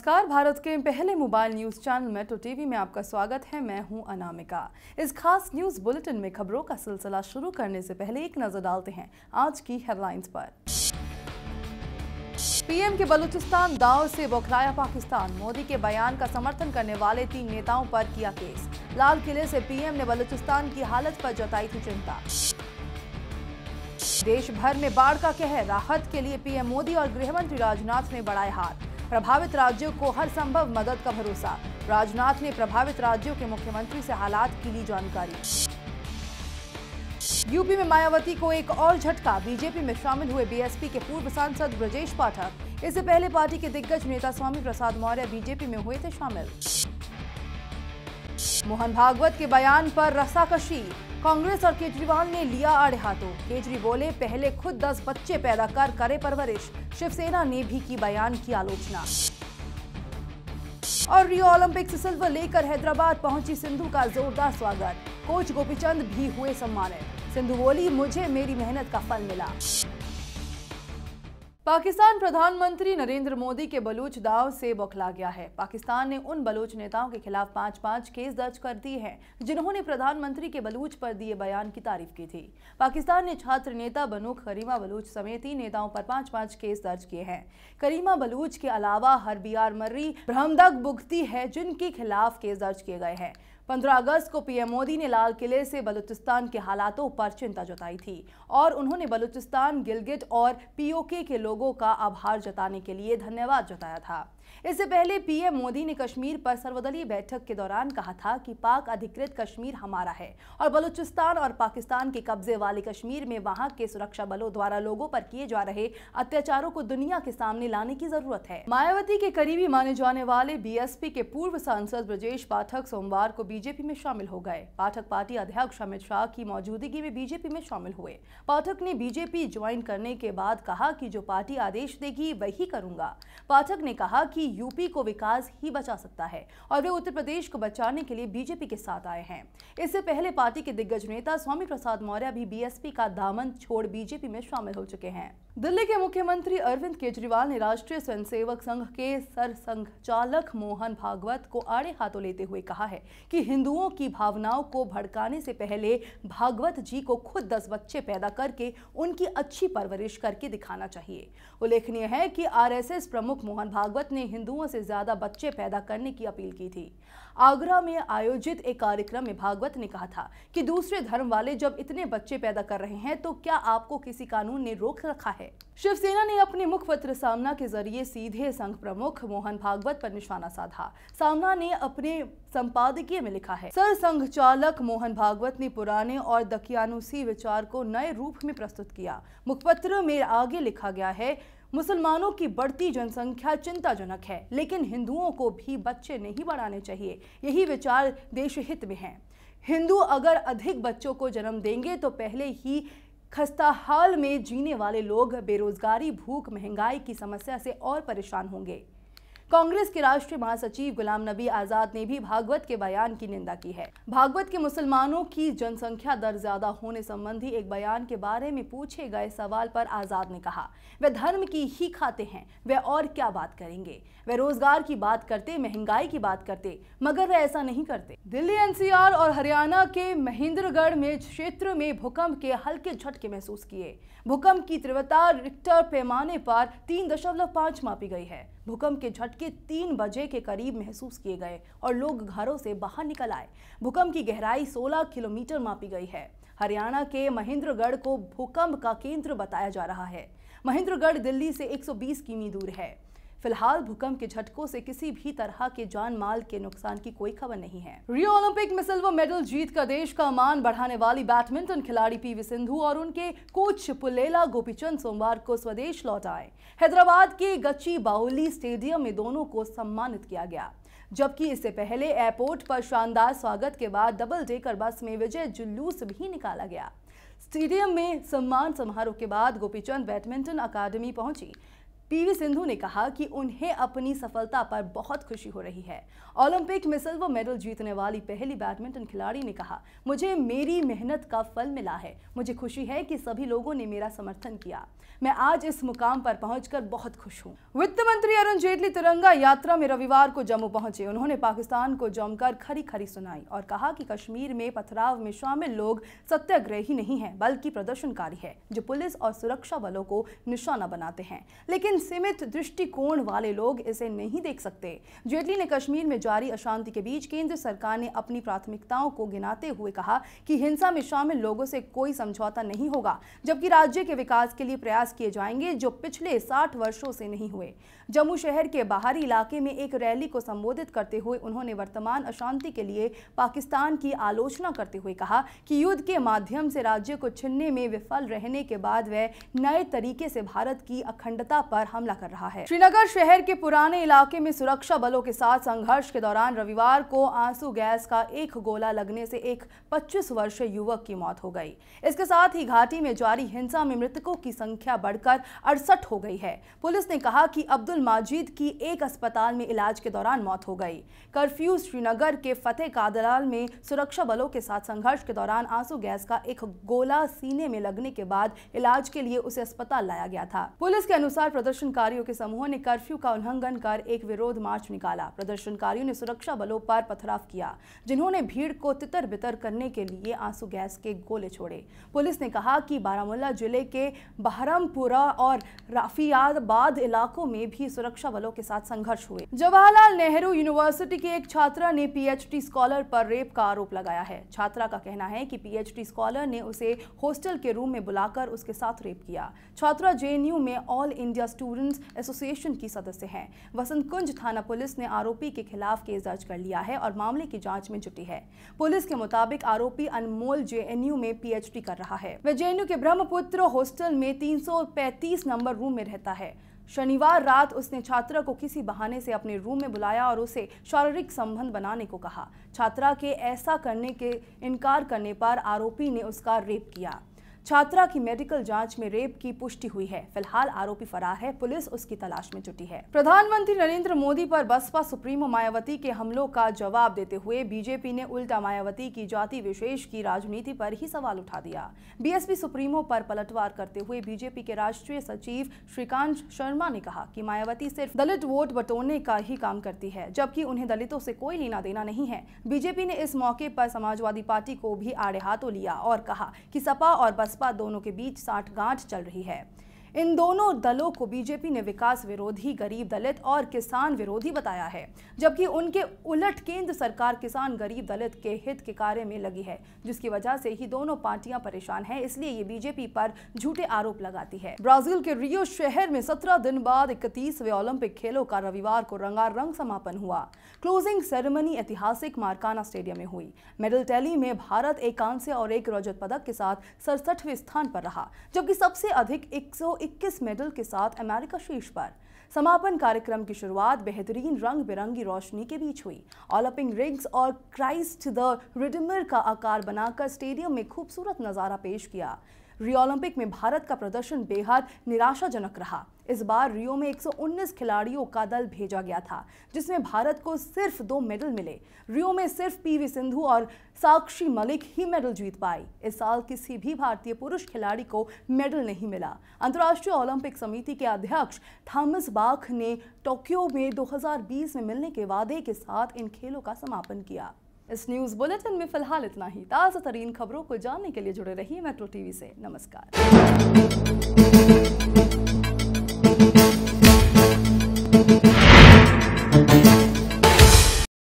नमस्कार भारत के पहले mobile news channel metro TV में आपका स्वागत है मैं हूं अनामिका इस खास न्यूज बुलेटिन में खबरों का सिलसिला शुरू करने से पहले एक नजर डालते हैं आज की हेडलाइंस पर पीएम के बलूचिस्तान दाव से बौखलाया पाकिस्तान मोदी के बयान का समर्थन करने वाले तीन नेताओं पर किया केस लाल किले से पीएम ने बलूचिस्तान की हालत पर जताई थी चिंता देश भर में बाढ़ का कहर राहत के लिए पीएम मोदी और गृहमंत्री राजनाथ ने बढ़ाए हाथ प्रभावित राज्यों को हर संभव मदद का भरोसा राजनाथ ने प्रभावित राज्यों के मुख्यमंत्री से हालात की ली जानकारी यूपी में मायावती को एक और झटका बीजेपी में शामिल हुए बीएसपी के पूर्व सांसद ब्रजेश पाठक इससे पहले पार्टी के दिग्गज नेता स्वामी प्रसाद मौर्य बीजेपी में हुए थे शामिल मोहन भागवत के बयान पर रसाकशी कांग्रेस और केजरीवाल ने लिया आड़े हाथों केजरी बोले पहले खुद दस बच्चे पैदा कर करे परवरिश शिवसेना ने भी की बयान की आलोचना और रियो ओलंपिक से सिल्वर लेकर हैदराबाद पहुंची सिंधु का जोरदार स्वागत कोच गोपीचंद भी हुए सम्मानित सिंधु बोली मुझे मेरी मेहनत का फल मिला पाकिस्तान प्रधानमंत्री नरेंद्र मोदी के बलूच दाव से बौखला गया है पाकिस्तान ने उन बलूच नेताओं के खिलाफ पांच पांच केस दर्ज कर दिए हैं जिन्होंने प्रधानमंत्री के बलूच पर दिए बयान की तारीफ की थी पाकिस्तान ने छात्र नेता बनूक करीमा बलूच समेत तीन नेताओं पर पांच पांच केस दर्ज किए हैं करीमा बलूच के अलावा हरबियार मर्री भ्रमदक बुगती है जिनके खिलाफ केस दर्ज किए गए हैं 15 अगस्त को पीएम मोदी ने लाल किले से बलूचिस्तान के हालातों पर चिंता जताई थी और उन्होंने बलूचिस्तान गिलगिट और पीओके के लोगों का आभार जताने के लिए धन्यवाद जताया था इससे पहले पीएम मोदी ने कश्मीर पर सर्वदलीय बैठक के दौरान कहा था कि पाक अधिकृत कश्मीर हमारा है और बलूचिस्तान और पाकिस्तान के कब्जे वाले कश्मीर में वहां के सुरक्षा बलों द्वारा लोगों पर किए जा रहे अत्याचारों को दुनिया के सामने लाने की जरूरत है मायावती के करीबी माने जाने वाले बी के पूर्व सांसद ब्रजेश पाठक सोमवार को बीजेपी में शामिल हो गए पाठक पार्टी अध्यक्ष अमित शाह की मौजूदगी में बीजेपी में शामिल हुए पाठक ने बीजेपी ज्वाइन करने के बाद कहा की जो पार्टी आदेश देगी वही करूंगा पाठक ने कहा की कि यूपी को विकास ही बचा सकता है और वे उत्तर प्रदेश को बचाने के लिए बीजेपी के साथ आए हैं इससे पहले पार्टी के दिग्गज नेता स्वामी प्रसाद मौर्य भी बीएसपी का दामन छोड़ बीजेपी में शामिल हो चुके हैं दिल्ली के मुख्यमंत्री अरविंद केजरीवाल ने राष्ट्रीय स्वयंसेवक संघ के सर संघ चालक मोहन भागवत को आड़े हाथों लेते हुए कहा है कि हिंदुओं की भावनाओं को भड़काने से पहले भागवत जी को खुद दस बच्चे पैदा करके उनकी अच्छी परवरिश करके दिखाना चाहिए उल्लेखनीय है कि आरएसएस प्रमुख मोहन भागवत ने हिंदुओं से ज्यादा बच्चे पैदा करने की अपील की थी आगरा में आयोजित एक कार्यक्रम में भागवत ने कहा था कि दूसरे धर्म वाले जब इतने बच्चे पैदा कर रहे हैं तो क्या आपको किसी कानून ने रोक रखा है शिवसेना ने अपने मुखपत्र सामना के जरिए सीधे संघ प्रमुख मोहन भागवत पर निशाना साधा सामना ने अपने संपादकीय में लिखा है सर संघ चालक मोहन भागवत ने पुराने और दकियानुसी विचार को नए रूप में प्रस्तुत किया मुखपत्र में आगे लिखा गया है मुसलमानों की बढ़ती जनसंख्या चिंताजनक है लेकिन हिंदुओं को भी बच्चे नहीं बढ़ाने चाहिए यही विचार देशहित में है हिंदू अगर अधिक बच्चों को जन्म देंगे तो पहले ही खस्ता हाल में जीने वाले लोग बेरोजगारी भूख महंगाई की समस्या से और परेशान होंगे कांग्रेस के राष्ट्रीय महासचिव गुलाम नबी आजाद ने भी भागवत के बयान की निंदा की है भागवत के मुसलमानों की जनसंख्या दर ज्यादा होने संबंधी एक बयान के बारे में पूछे गए सवाल पर आजाद ने कहा वे धर्म की ही खाते हैं वे और क्या बात करेंगे वे रोजगार की बात करते महंगाई की बात करते मगर वे ऐसा नहीं करते दिल्ली एनसीआर और हरियाणा के महेंद्रगढ़ में क्षेत्र में भूकंप के हल्के झटके महसूस किए भूकंप की तीव्रता रिक्टर पैमाने पर तीन दशमलव पाँच मापी गई है भूकंप के झटके तीन बजे के करीब महसूस किए गए और लोग घरों से बाहर निकल आए भूकंप की गहराई 16 किलोमीटर मापी गई है हरियाणा के महेंद्रगढ़ को भूकंप का केंद्र बताया जा रहा है महेंद्रगढ़ दिल्ली से 120 किमी दूर है फिलहाल भूकंप के झटकों से किसी भी तरह के जान माल के नुकसान की कोई खबर नहीं है रियो ओलंपिक में सिल्वर मेडल जीत कर देश का मान बढ़ाने वाली बैडमिंटन खिलाड़ी पीवी सिंधु और उनके कोच पुलेला गोपीचंद सोमवार को स्वदेश लौट आए हैदराबाद के गच्ची बाउली स्टेडियम में दोनों को सम्मानित किया गया जबकि इससे पहले एयरपोर्ट पर शानदार स्वागत के बाद डबल डेकर बस में विजय जुलूस भी निकाला गया स्टेडियम में सम्मान समारोह के बाद गोपीचंद बैडमिंटन अकादमी पहुंची पीवी सिंधु ने कहा कि उन्हें अपनी सफलता पर बहुत खुशी हो रही है ओलंपिक में सिल्वर मेडल जीतने वाली पहली बैडमिंटन खिलाड़ी ने कहा मुझे मेरी मेहनत का फल मिला है मुझे खुशी है कि सभी लोगों ने मेरा समर्थन किया मैं आज इस मुकाम पर पहुंचकर बहुत खुश हूं वित्त मंत्री अरुण जेटली तिरंगा यात्रा में रविवार को जम्मू पहुंचे उन्होंने पाकिस्तान को जमकर खरी खरी सुनाई और कहा कि कश्मीर में पथराव में शामिल लोग सत्याग्रही नहीं है बल्कि प्रदर्शनकारी है जो पुलिस और सुरक्षा बलों को निशाना बनाते हैं लेकिन सीमित दृष्टिकोण वाले लोग इसे नहीं देख सकते जेटली ने कश्मीर में जारी अशांति के बीच केंद्र सरकार ने अपनी प्राथमिकताओं को गिनाते हुए कहा कि हिंसा में शामिल लोगों से कोई समझौता नहीं होगा जबकि राज्य के विकास के लिए प्रयास किए जाएंगे जो पिछले साठ वर्षों से नहीं हुए जम्मू शहर के बाहरी इलाके में एक रैली को संबोधित करते हुए उन्होंने वर्तमान अशांति के लिए पाकिस्तान की आलोचना करते हुए कहा कि युद्ध के माध्यम से राज्य को छिनने में विफल रहने के बाद वह नए तरीके से भारत की अखंडता पर हमला कर रहा है श्रीनगर शहर के पुराने इलाके में सुरक्षा बलों के साथ संघर्ष के दौरान रविवार को आंसू गैस का एक गोला लगने से एक 25 वर्षीय युवक की मौत हो गई इसके साथ ही घाटी में जारी हिंसा में मृतकों की संख्या बढ़कर अड़सठ हो गई है पुलिस ने कहा की अब्दुल माजिद की एक अस्पताल में इलाज के दौरान मौत हो गई कर्फ्यू श्रीनगर के फतेह कादलाल में सुरक्षा बलों के साथ संघर्ष के दौरान आंसू गैस का एक गोला सीने में लगने के बाद इलाज के लिए उसे अस्पताल लाया गया था पुलिस के अनुसार प्रदर्शन प्रदर्शनकारियों के समूह ने कर्फ्यू का उल्लंघन कर एक विरोध मार्च निकाला प्रदर्शनकारियों ने सुरक्षा बलों पर पथराव किया जिन्होंने भीड़ को तितर बितर करने के लिए आंसू गैस के गोले छोड़े पुलिस ने कहा कि बारामूला जिले के बहरमपुरा और राफियाबाद इलाकों में भी सुरक्षा बलों के साथ संघर्ष हुए जवाहरलाल नेहरू यूनिवर्सिटी की एक छात्रा ने पी स्कॉलर पर रेप का आरोप लगाया है छात्रा का कहना है कि पी स्कॉलर ने उसे हॉस्टल के रूम में बुलाकर उसके साथ रेप किया छात्रा जेएनयू में all India student students association की सदस्य हैं वसंत कुंज थाना पुलिस ने आरोपी के खिलाफ केस दर्ज कर लिया है और मामले की जांच में जुटी है पुलिस के मुताबिक आरोपी अनमोल जेएनयू में पीएचडी कर रहा है वह जेएनयू के ब्रह्मपुत्र हॉस्टल में तीन नंबर रूम में रहता है शनिवार रात उसने छात्रा को किसी बहाने से अपने रूम में बुलाया और उसे शारीरिक संबंध बनाने को कहा छात्रा के ऐसा करने के इनकार करने पर आरोपी ने उसका रेप किया छात्रा की मेडिकल जांच में रेप की पुष्टि हुई है फिलहाल आरोपी फरार है पुलिस उसकी तलाश में जुटी है प्रधानमंत्री नरेंद्र मोदी पर बसपा सुप्रीमो मायावती के हमलों का जवाब देते हुए बीजेपी ने उल्टा मायावती की जाति विशेष की राजनीति पर ही सवाल उठा दिया बीएसपी सुप्रीमो पर पलटवार करते हुए बीजेपी के राष्ट्रीय सचिव श्रीकांत शर्मा ने कहा की मायावती सिर्फ दलित वोट बटोरने का ही काम करती है जबकि उन्हें दलितों से कोई लेना देना नहीं है बीजेपी ने इस मौके पर समाजवादी पार्टी को भी आड़े हाथों लिया और कहा की सपा और बस बसपा दोनों के बीच साठ गांठ चल रही है इन दोनों दलों को बीजेपी ने विकास विरोधी गरीब दलित और किसान विरोधी बताया है जबकि उनके उलट केंद्र सरकार किसान गरीब दलित के हित के कार्य में लगी है जिसकी वजह से ही दोनों पार्टियां परेशान हैं इसलिए ये बीजेपी पर झूठे आरोप लगाती है ब्राजील के रियो शहर में सत्रह दिन बाद इकतीसवे ओलंपिक खेलों का रविवार को रंगारंग समापन हुआ क्लोजिंग सेरेमनी ऐतिहासिक मारकाना स्टेडियम में हुई मेडल टैली में भारत एक कांस्य और एक रजत पदक के साथ सड़सठवें स्थान पर रहा जबकि सबसे अधिक एक 121 मेडल के साथ अमेरिका शीर्ष पर समापन कार्यक्रम की शुरुआत बेहतरीन रंग बिरंगी रोशनी के बीच हुई ओलंपिक रिग्स और क्राइस्ट द रिडमर का आकार बनाकर स्टेडियम में खूबसूरत नजारा पेश किया रियो ओलंपिक में भारत का प्रदर्शन बेहद निराशाजनक रहा इस बार रियो में 119 खिलाड़ियों का दल भेजा गया था जिसमें भारत को सिर्फ दो मेडल मिले रियो में सिर्फ पीवी सिंधु और साक्षी मलिक ही मेडल जीत पाई इस साल किसी भी भारतीय पुरुष खिलाड़ी को मेडल नहीं मिला अंतर्राष्ट्रीय ओलंपिक समिति के अध्यक्ष थॉमस बाख ने टोक्यो में 2020 में मिलने के वादे के साथ इन खेलों का समापन किया इस न्यूज बुलेटिन में फिलहाल इतना ही ताज़ा तरीन खबरों को जानने के लिए जुड़े रहिए मेट्रो टीवी से नमस्कार